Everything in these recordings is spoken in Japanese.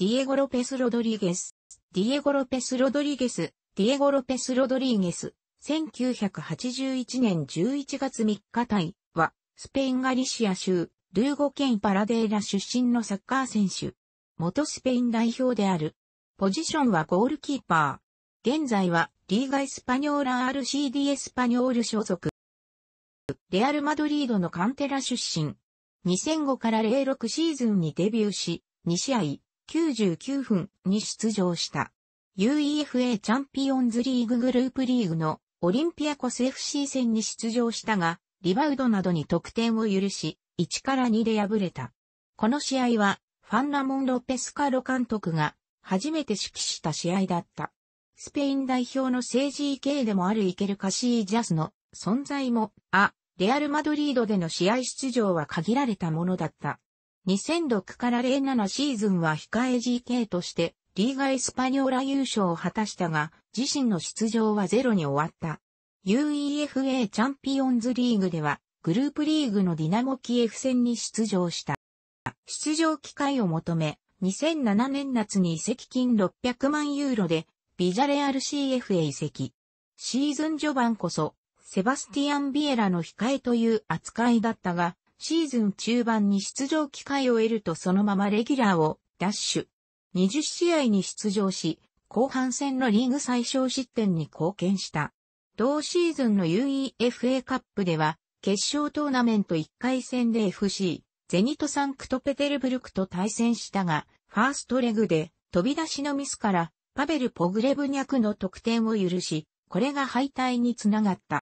ディエゴ・ロペス・ロドリゲス、ディエゴ・ロペス・ロドリゲス、ディエゴ・ロペス・ロドリゲス、1981年11月3日対は、スペインガリシア州、ルーゴ県パラデーラ出身のサッカー選手。元スペイン代表である。ポジションはゴールキーパー。現在は、リーガ・エスパニョーラ RCD エスパニョール所属。レアル・マドリードのカンテラ出身。2005から06シーズンにデビューし、2試合、99分に出場した。UEFA チャンピオンズリーググループリーグのオリンピアコス FC 戦に出場したが、リバウドなどに得点を許し、1から2で敗れた。この試合は、ファンラモン・ロペスカロ監督が初めて指揮した試合だった。スペイン代表の政治系でもあるイケル・カシージャスの存在も、あ、レアル・マドリードでの試合出場は限られたものだった。2006から07シーズンは控え GK として、リーガエスパニョーラ優勝を果たしたが、自身の出場はゼロに終わった。UEFA チャンピオンズリーグでは、グループリーグのディナモキエフ戦に出場した。出場機会を求め、2007年夏に移籍金600万ユーロで、ビジャレアル CF へ移籍。シーズン序盤こそ、セバスティアン・ビエラの控えという扱いだったが、シーズン中盤に出場機会を得るとそのままレギュラーをダッシュ。20試合に出場し、後半戦のリーグ最小失点に貢献した。同シーズンの UEFA カップでは、決勝トーナメント1回戦で FC、ゼニトサンクトペテルブルクと対戦したが、ファーストレグで飛び出しのミスから、パベル・ポグレブニャクの得点を許し、これが敗退につながった。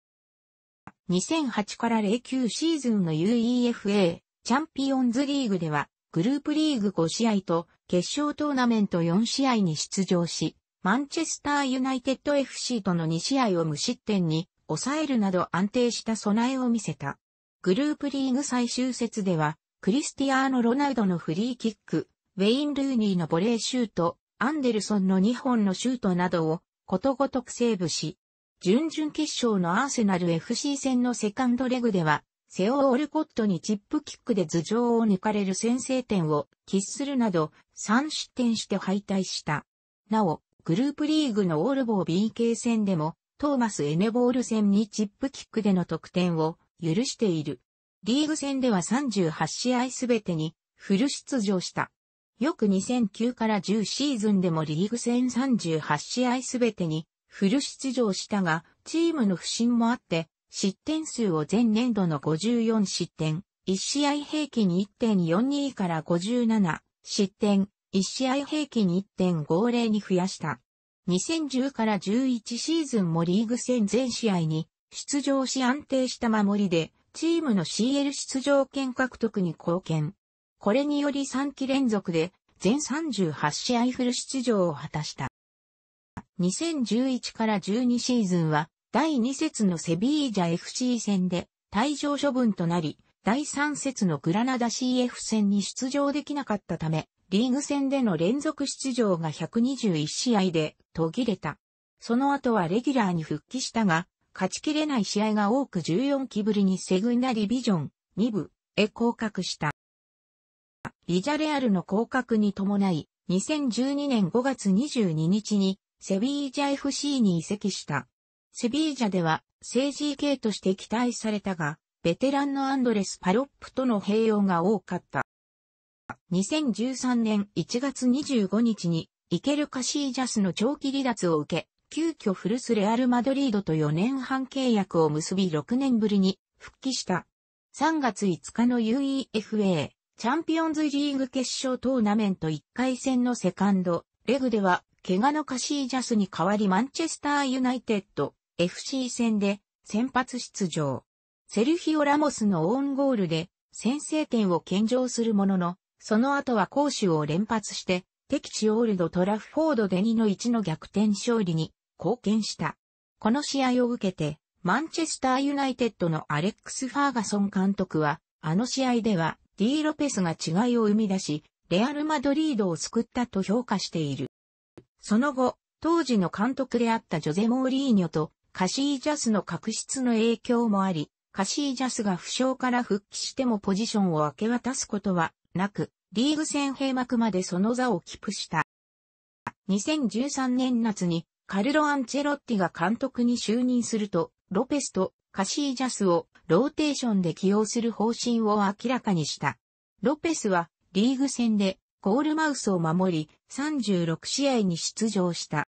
2008から09シーズンの UEFA チャンピオンズリーグでは、グループリーグ5試合と決勝トーナメント4試合に出場し、マンチェスターユナイテッド FC との2試合を無失点に抑えるなど安定した備えを見せた。グループリーグ最終節では、クリスティアーノ・ロナウドのフリーキック、ウェイン・ルーニーのボレーシュート、アンデルソンの2本のシュートなどをことごとくセーブし、準々決勝のアーセナル FC 戦のセカンドレグでは、セオ・オルコットにチップキックで頭上を抜かれる先制点を喫するなど3失点して敗退した。なお、グループリーグのオールボー BK 戦でも、トーマス・エネボール戦にチップキックでの得点を許している。リーグ戦では38試合すべてにフル出場した。よく2009から10シーズンでもリーグ戦38試合すべてにフル出場したが、チームの不振もあって、失点数を前年度の54失点、1試合平均1.42から57、失点、1試合平均1.50に増やした。2010から11シーズンもリーグ戦全試合に出場し安定した守りで、チームの CL 出場権獲得に貢献。これにより3期連続で全38試合フル出場を果たした。2011から12シーズンは、第2節のセビージャ FC 戦で退場処分となり、第3節のグラナダ CF 戦に出場できなかったため、リーグ戦での連続出場が121試合で途切れた。その後はレギュラーに復帰したが、勝ちきれない試合が多く14期ぶりにセグナリビジョン2部へ降格した。ビジャレアルの降格に伴い、2012年5月22日にセビージャ FC に移籍した。セビージャでは、政治系として期待されたが、ベテランのアンドレス・パロップとの併用が多かった。2013年1月25日に、イケル・カシージャスの長期離脱を受け、急遽フルス・レアル・マドリードと4年半契約を結び6年ぶりに復帰した。3月5日の UEFA チャンピオンズリーグ決勝トーナメント1回戦のセカンドレグでは怪我のカシージャスに代わりマンチェスターユナイテッド FC 戦で先発出場。セルヒオ・ラモスのオウンゴールで先制点を献上するものの、その後は攻守を連発して、敵地オールド・トラフフォードで2の1の逆転勝利に貢献した。この試合を受けて、マンチェスターユナイテッドのアレックス・ファーガソン監督は、あの試合では D・ ロペスが違いを生み出し、レアル・マドリードを救ったと評価している。その後、当時の監督であったジョゼ・モーリーニョとカシージャスの確執の影響もあり、カシージャスが負傷から復帰してもポジションを明け渡すことはなく、リーグ戦閉幕までその座をキプした。2013年夏にカルロ・アンチェロッティが監督に就任すると、ロペスとカシージャスをローテーションで起用する方針を明らかにした。ロペスはリーグ戦でコールマウスを守り、36試合に出場した。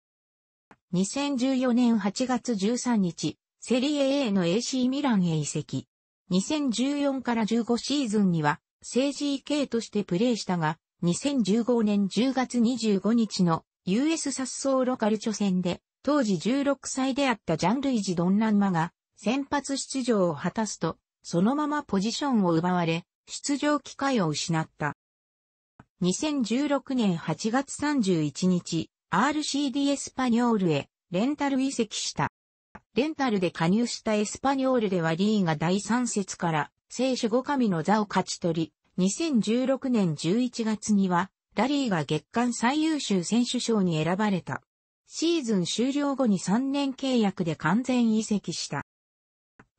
2014年8月13日、セリエ A の AC ミランへ移籍。2014から15シーズンには、政治 k としてプレーしたが、2015年10月25日の US 殺ッーロカルチョ戦で、当時16歳であったジャンルイジ・ドンランマが、先発出場を果たすと、そのままポジションを奪われ、出場機会を失った。2016年8月31日、RCD エスパニョールへレンタル移籍した。レンタルで加入したエスパニョールではリーが第3節から聖守護神の座を勝ち取り、2016年11月にはラリーが月間最優秀選手賞に選ばれた。シーズン終了後に3年契約で完全移籍した。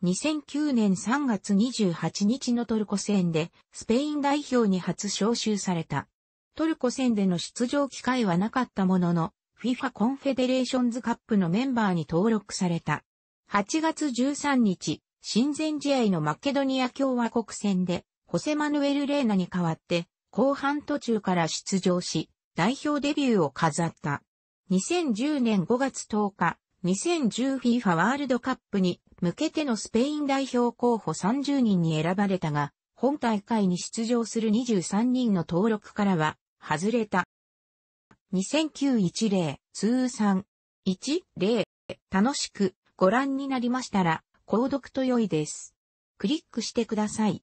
2009年3月28日のトルコ戦でスペイン代表に初招集された。トルコ戦での出場機会はなかったものの、FIFA コンフェデレーションズカップのメンバーに登録された。8月13日、親善試合のマケドニア共和国戦で、ホセマヌエル・レーナに代わって、後半途中から出場し、代表デビューを飾った。2010年5月10日、2010FIFA ワールドカップに向けてのスペイン代表候補30人に選ばれたが、本大会に出場する23人の登録からは外れた。2 0 9 1 0通算10楽しくご覧になりましたら、購読と良いです。クリックしてください。